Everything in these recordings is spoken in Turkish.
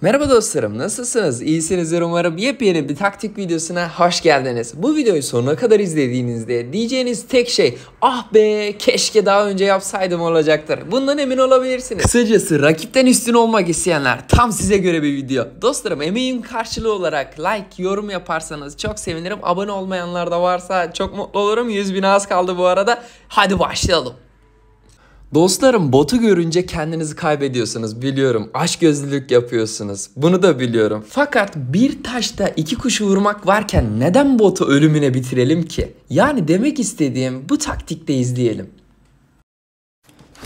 Merhaba dostlarım, nasılsınız? İyisinizdir umarım. Yepyeni bir taktik videosuna hoş geldiniz. Bu videoyu sonuna kadar izlediğinizde diyeceğiniz tek şey ah be keşke daha önce yapsaydım olacaktır. Bundan emin olabilirsiniz. Kısacası rakipten üstün olmak isteyenler tam size göre bir video. Dostlarım emeğin karşılığı olarak like, yorum yaparsanız çok sevinirim. Abone olmayanlar da varsa çok mutlu olurum. 100 bin az kaldı bu arada. Hadi başlayalım. Dostlarım botu görünce kendinizi kaybediyorsunuz biliyorum. Aşk gözlülük yapıyorsunuz. Bunu da biliyorum. Fakat bir taşta iki kuşu vurmak varken neden botu ölümüne bitirelim ki? Yani demek istediğim bu taktikte izleyelim.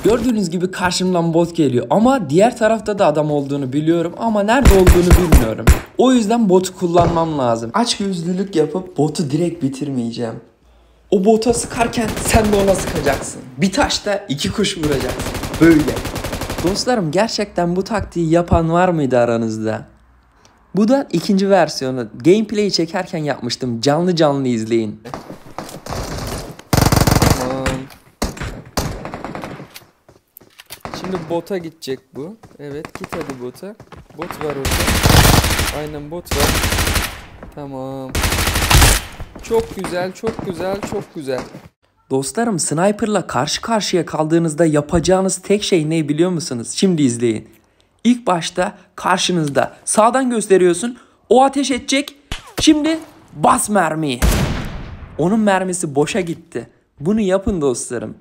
Gördüğünüz gibi karşımdan bot geliyor ama diğer tarafta da adam olduğunu biliyorum ama nerede olduğunu bilmiyorum. O yüzden botu kullanmam lazım. Aç gözlülük yapıp botu direkt bitirmeyeceğim. O bota sıkarken sen de ona sıkacaksın. Bir taşla iki kuş vuracaksın. Böyle. Dostlarım gerçekten bu taktiği yapan var mıydı aranızda? Bu da ikinci versiyonu. Gameplay'i çekerken yapmıştım. Canlı canlı izleyin. Şimdi bota gidecek bu. Evet git hadi bota. Bot var orada. Aynen bot var. Tamam. Çok güzel, çok güzel, çok güzel. Dostlarım sniperla karşı karşıya kaldığınızda yapacağınız tek şey ne biliyor musunuz? Şimdi izleyin. İlk başta karşınızda sağdan gösteriyorsun. O ateş edecek. Şimdi bas mermiyi. Onun mermisi boşa gitti. Bunu yapın dostlarım.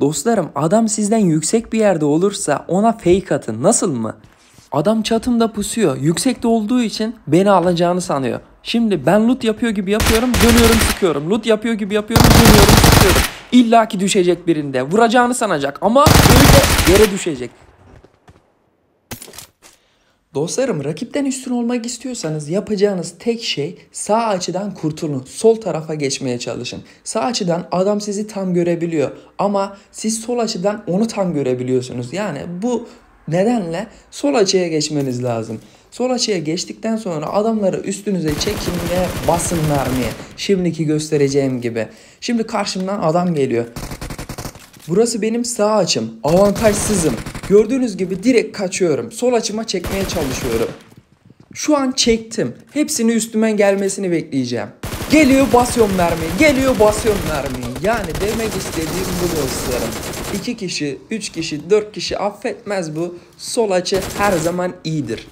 Dostlarım adam sizden yüksek bir yerde olursa ona fake atın nasıl mı? Adam çatımda pusuyor. Yüksekte olduğu için beni alacağını sanıyor. Şimdi ben loot yapıyor gibi yapıyorum, dönüyorum sıkıyorum. Loot yapıyor gibi yapıyorum, dönüyorum sıkıyorum. İlla ki düşecek birinde. Vuracağını sanacak ama öyle yere düşecek. Dostlarım rakipten üstün olmak istiyorsanız yapacağınız tek şey sağ açıdan kurtulun. Sol tarafa geçmeye çalışın. Sağ açıdan adam sizi tam görebiliyor ama siz sol açıdan onu tam görebiliyorsunuz. Yani bu Nedenle sol açıya geçmeniz lazım. Sol açıya geçtikten sonra adamları üstünüze çekin ve basın mı? Şimdiki göstereceğim gibi. Şimdi karşımdan adam geliyor. Burası benim sağ açım. Avantajsızım. Gördüğünüz gibi direkt kaçıyorum. Sol açıma çekmeye çalışıyorum. Şu an çektim. Hepsini üstüme gelmesini bekleyeceğim. Geliyor basıyorum mermiyi. Geliyor basıyorum mermiyi. Yani demek istediğim bu dostlarım. 2 kişi, 3 kişi, 4 kişi affetmez bu. Sol açı her zaman iyidir.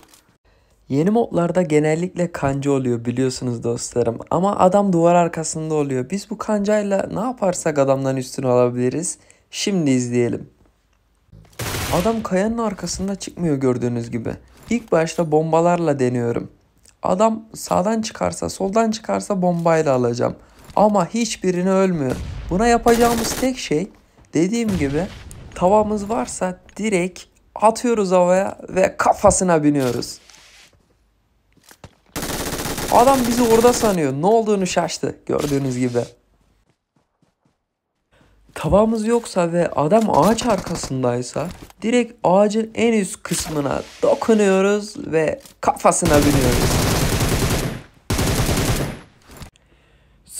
Yeni modlarda genellikle kanca oluyor biliyorsunuz dostlarım. Ama adam duvar arkasında oluyor. Biz bu kancayla ne yaparsak adamdan üstün alabiliriz. Şimdi izleyelim. Adam kayanın arkasında çıkmıyor gördüğünüz gibi. İlk başta bombalarla deniyorum. Adam sağdan çıkarsa soldan çıkarsa bombayla alacağım. Ama hiçbirini ölmüyor. Buna yapacağımız tek şey Dediğim gibi tavamız varsa direkt atıyoruz havaya ve kafasına biniyoruz. Adam bizi orada sanıyor. Ne olduğunu şaştı gördüğünüz gibi. Tavamız yoksa ve adam ağaç arkasındaysa direkt ağacın en üst kısmına dokunuyoruz ve kafasına biniyoruz.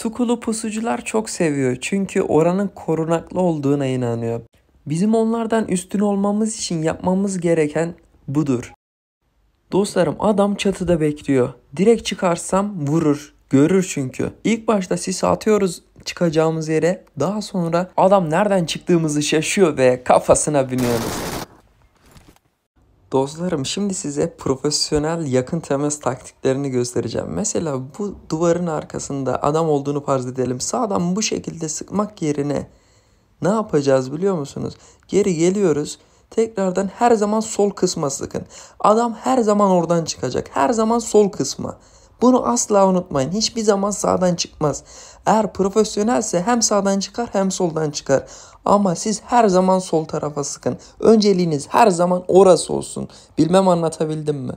Sukulu pusucular çok seviyor çünkü oranın korunaklı olduğuna inanıyor. Bizim onlardan üstün olmamız için yapmamız gereken budur. Dostlarım adam çatıda bekliyor. Direkt çıkarsam vurur. Görür çünkü. İlk başta sis atıyoruz çıkacağımız yere. Daha sonra adam nereden çıktığımızı şaşıyor ve kafasına biniyoruz. Dostlarım şimdi size profesyonel yakın temas taktiklerini göstereceğim. Mesela bu duvarın arkasında adam olduğunu farz edelim. Sağdan bu şekilde sıkmak yerine ne yapacağız biliyor musunuz? Geri geliyoruz. Tekrardan her zaman sol kısma sıkın. Adam her zaman oradan çıkacak. Her zaman sol kısma. Bunu asla unutmayın. Hiçbir zaman sağdan çıkmaz. Eğer profesyonelse hem sağdan çıkar hem soldan çıkar. Ama siz her zaman sol tarafa sıkın. Önceliğiniz her zaman orası olsun. Bilmem anlatabildim mi?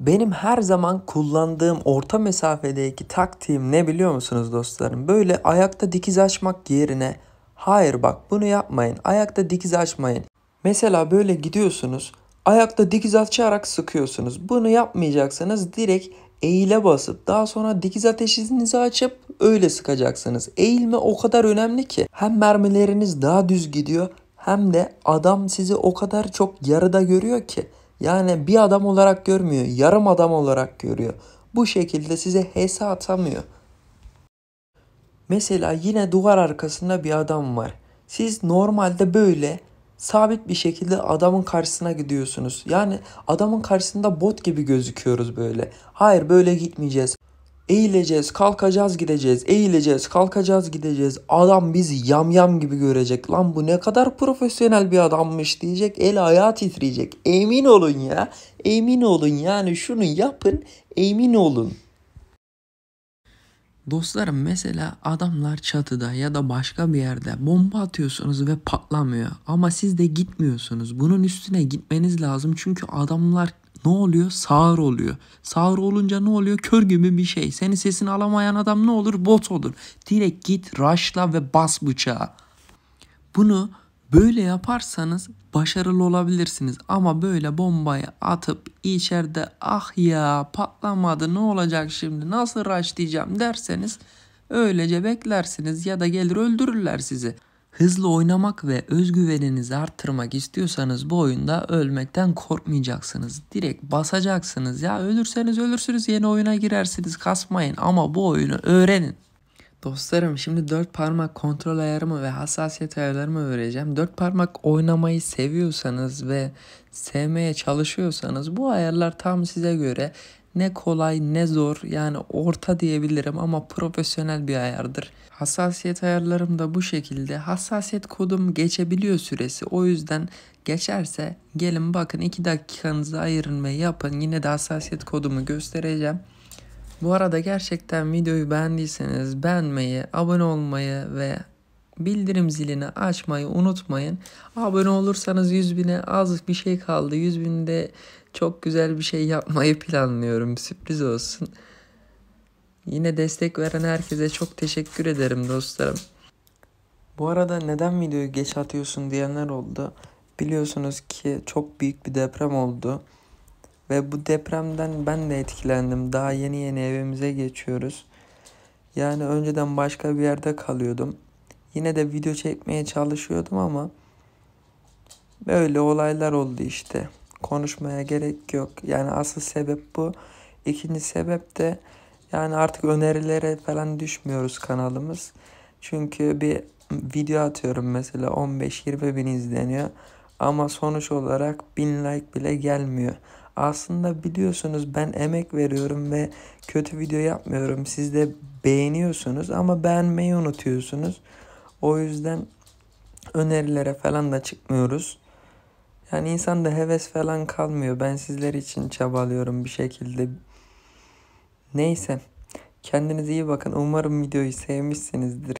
Benim her zaman kullandığım orta mesafedeki taktiğim ne biliyor musunuz dostlarım? Böyle ayakta dikiz açmak yerine hayır bak bunu yapmayın. Ayakta dikiz açmayın. Mesela böyle gidiyorsunuz. Ayakta dikiz açarak sıkıyorsunuz. Bunu yapmayacaksanız Direkt eğile basıp daha sonra dikiz ateşinizi açıp öyle sıkacaksınız. Eğilme o kadar önemli ki hem mermileriniz daha düz gidiyor hem de adam sizi o kadar çok yarıda görüyor ki. Yani bir adam olarak görmüyor, yarım adam olarak görüyor. Bu şekilde size hesa atamıyor. Mesela yine duvar arkasında bir adam var. Siz normalde böyle sabit bir şekilde adamın karşısına gidiyorsunuz. Yani adamın karşısında bot gibi gözüküyoruz böyle. Hayır böyle gitmeyeceğiz. Eğileceğiz, kalkacağız, gideceğiz. Eğileceğiz, kalkacağız, gideceğiz. Adam bizi yamyam gibi görecek. Lan bu ne kadar profesyonel bir adammış diyecek. El ayağı titreyecek. Emin olun ya. Emin olun yani şunu yapın. Emin olun. Dostlarım mesela adamlar çatıda ya da başka bir yerde bomba atıyorsunuz ve patlamıyor ama siz de gitmiyorsunuz. Bunun üstüne gitmeniz lazım çünkü adamlar ne oluyor? Sağır oluyor. Sağır olunca ne oluyor? Kör gibi bir şey. Senin sesini alamayan adam ne olur? Bot olur. Direkt git raşla ve bas bıçağa. Bunu Böyle yaparsanız başarılı olabilirsiniz ama böyle bombayı atıp içeride ah ya patlamadı ne olacak şimdi nasıl raşlayacağım derseniz öylece beklersiniz ya da gelir öldürürler sizi. Hızlı oynamak ve özgüveninizi arttırmak istiyorsanız bu oyunda ölmekten korkmayacaksınız. Direkt basacaksınız ya ölürseniz ölürsünüz yeni oyuna girersiniz kasmayın ama bu oyunu öğrenin. Dostlarım şimdi dört parmak kontrol ayarımı ve hassasiyet ayarlarımı vereceğim. Dört parmak oynamayı seviyorsanız ve sevmeye çalışıyorsanız bu ayarlar tam size göre ne kolay ne zor yani orta diyebilirim ama profesyonel bir ayardır. Hassasiyet ayarlarım da bu şekilde. Hassasiyet kodum geçebiliyor süresi. O yüzden geçerse gelin bakın 2 dakikanızı ayırın ve yapın. Yine de hassasiyet kodumu göstereceğim. Bu arada gerçekten videoyu beğendiyseniz beğenmeyi, abone olmayı ve bildirim zilini açmayı unutmayın. Abone olursanız 100 bine az bir şey kaldı. 100 binde çok güzel bir şey yapmayı planlıyorum. Sürpriz olsun. Yine destek veren herkese çok teşekkür ederim dostlarım. Bu arada neden videoyu geç atıyorsun diyenler oldu. Biliyorsunuz ki çok büyük bir deprem oldu. Ve bu depremden ben de etkilendim. Daha yeni yeni evimize geçiyoruz. Yani önceden başka bir yerde kalıyordum. Yine de video çekmeye çalışıyordum ama böyle olaylar oldu işte. Konuşmaya gerek yok. Yani asıl sebep bu. İkinci sebep de yani artık önerilere falan düşmüyoruz kanalımız. Çünkü bir video atıyorum mesela 15-20 bin izleniyor. Ama sonuç olarak bin like bile gelmiyor. Aslında biliyorsunuz ben emek veriyorum ve kötü video yapmıyorum. Siz de beğeniyorsunuz ama beğenmeyi unutuyorsunuz. O yüzden önerilere falan da çıkmıyoruz. Yani insanda heves falan kalmıyor. Ben sizler için çabalıyorum bir şekilde. Neyse. Kendinize iyi bakın. Umarım videoyu sevmişsinizdir.